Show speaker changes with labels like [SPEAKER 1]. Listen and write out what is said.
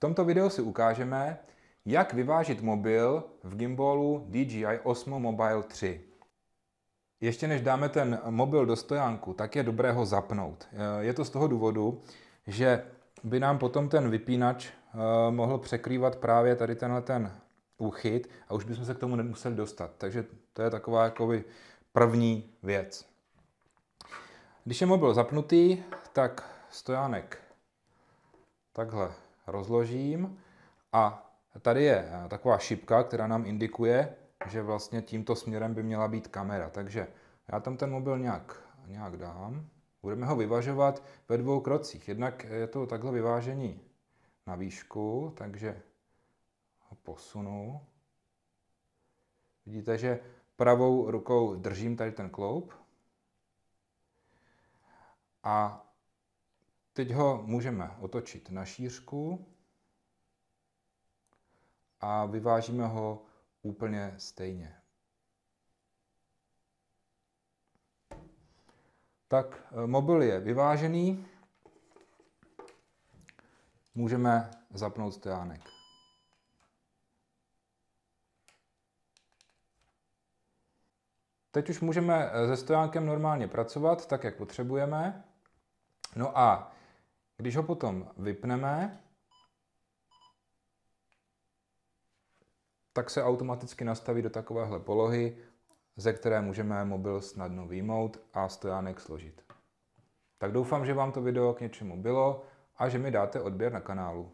[SPEAKER 1] V tomto videu si ukážeme, jak vyvážit mobil v gimbalu DJI Osmo Mobile 3. Ještě než dáme ten mobil do stojánku, tak je dobré ho zapnout. Eh, je to z toho důvodu, že by nám potom ten vypínač eh, mohl překrývat právě tady tenhle ten uchyt a už bychom se k tomu nemuseli dostat. Takže to je taková jakoby první věc. Když je mobil zapnutý, tak stojánek takhle rozložím a tady je eh, taková šipka, která nám indikuje, že vlastně tímto směrem by měla být kamera. Takže já tam ten mobil nějak, nějak dám. Budeme ho vyvažovat ve dvou krocích. Jednak je to takhle vyvážení na výšku, takže ho posunu. Vidíte, že pravou rukou držím tady ten kloup a Teď ho můžeme otočit na šířku a vyvážíme ho úplně stejně. Tak eh, mobil je vyvážený. Můžeme zapnout stojánek. Teď už můžeme eh, se stojánkem normálně pracovat, tak jak potřebujeme. No a když ho potom vypneme, tak se automaticky nastaví do takovéhle polohy, ze které můžeme mobil snadno výmout a stojánek složit. Tak doufám, že vám to video k něčemu bylo a že mi dáte odběr na kanálu.